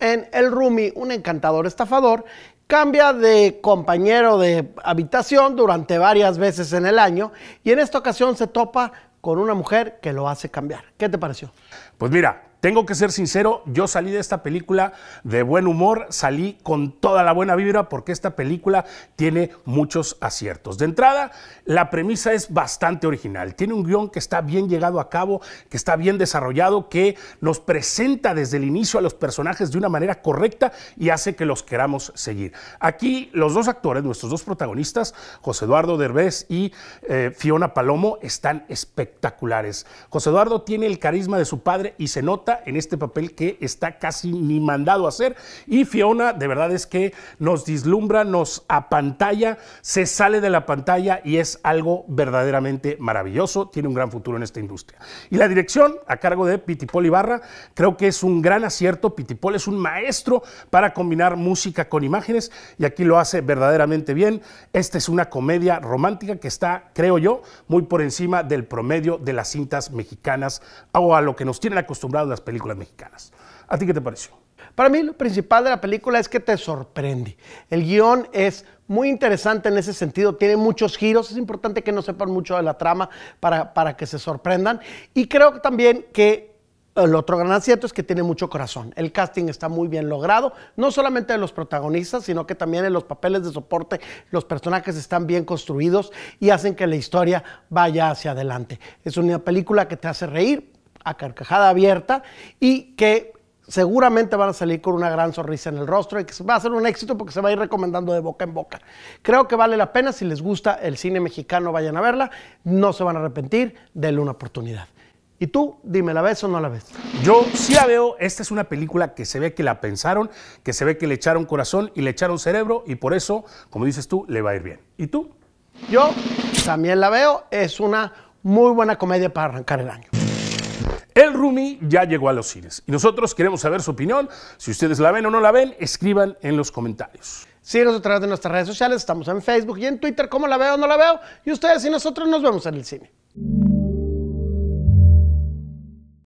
en El Rumi, un encantador estafador, cambia de compañero de habitación durante varias veces en el año y en esta ocasión se topa con una mujer que lo hace cambiar. ¿Qué te pareció? Pues mira, tengo que ser sincero, yo salí de esta película de buen humor, salí con toda la buena vibra porque esta película tiene muchos aciertos. De entrada, la premisa es bastante original, tiene un guión que está bien llegado a cabo, que está bien desarrollado, que nos presenta desde el inicio a los personajes de una manera correcta y hace que los queramos seguir. Aquí los dos actores, nuestros dos protagonistas, José Eduardo Derbez y eh, Fiona Palomo, están espectaculares. José Eduardo tiene el carisma de su padre y se nota en este papel que está casi ni mandado a hacer. Y Fiona, de verdad es que nos dislumbra, nos apantalla, se sale de la pantalla y es algo verdaderamente maravilloso. Tiene un gran futuro en esta industria. Y la dirección a cargo de Pitipol Ibarra, creo que es un gran acierto. Pitipol es un maestro para combinar música con imágenes y aquí lo hace verdaderamente bien. Esta es una comedia romántica que está, creo yo, muy por encima del promedio de las cintas mexicanas o a lo que nos tienen acostumbrados las películas mexicanas. ¿A ti qué te pareció? Para mí lo principal de la película es que te sorprende. El guión es muy interesante en ese sentido, tiene muchos giros, es importante que no sepan mucho de la trama para, para que se sorprendan. Y creo también que el otro gran acierto es que tiene mucho corazón. El casting está muy bien logrado, no solamente de los protagonistas, sino que también en los papeles de soporte los personajes están bien construidos y hacen que la historia vaya hacia adelante. Es una película que te hace reír, a carcajada abierta y que seguramente van a salir con una gran sonrisa en el rostro y que va a ser un éxito porque se va a ir recomendando de boca en boca. Creo que vale la pena, si les gusta el cine mexicano, vayan a verla, no se van a arrepentir, denle una oportunidad. ¿Y tú? Dime, ¿la ves o no la ves? Yo sí la veo. Esta es una película que se ve que la pensaron, que se ve que le echaron corazón y le echaron cerebro y por eso, como dices tú, le va a ir bien. ¿Y tú? Yo también la veo. Es una muy buena comedia para arrancar el año. El Rumi ya llegó a los cines y nosotros queremos saber su opinión. Si ustedes la ven o no la ven, escriban en los comentarios. Síguenos a través de nuestras redes sociales, estamos en Facebook y en Twitter, como la veo o no la veo, y ustedes y nosotros nos vemos en el cine.